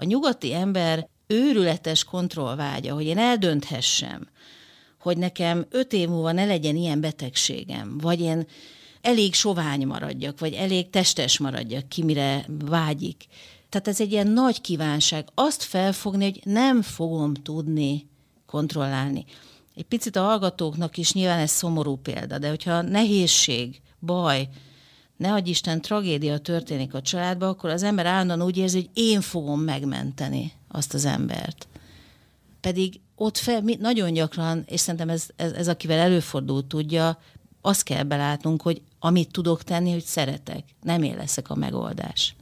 A nyugati ember őrületes kontrollvágya, hogy én eldönthessem, hogy nekem öt év múlva ne legyen ilyen betegségem, vagy én elég sovány maradjak, vagy elég testes maradjak ki, mire vágyik. Tehát ez egy ilyen nagy kívánság, azt felfogni, hogy nem fogom tudni kontrollálni. Egy picit a hallgatóknak is nyilván ez szomorú példa, de hogyha nehézség, baj, ne adj Isten, tragédia történik a családban, akkor az ember állandóan úgy érzi, hogy én fogom megmenteni azt az embert. Pedig ott fel, mi, nagyon gyakran, és szerintem ez, ez, ez akivel előfordul tudja, azt kell belátnunk, hogy amit tudok tenni, hogy szeretek, nem én leszek a megoldás.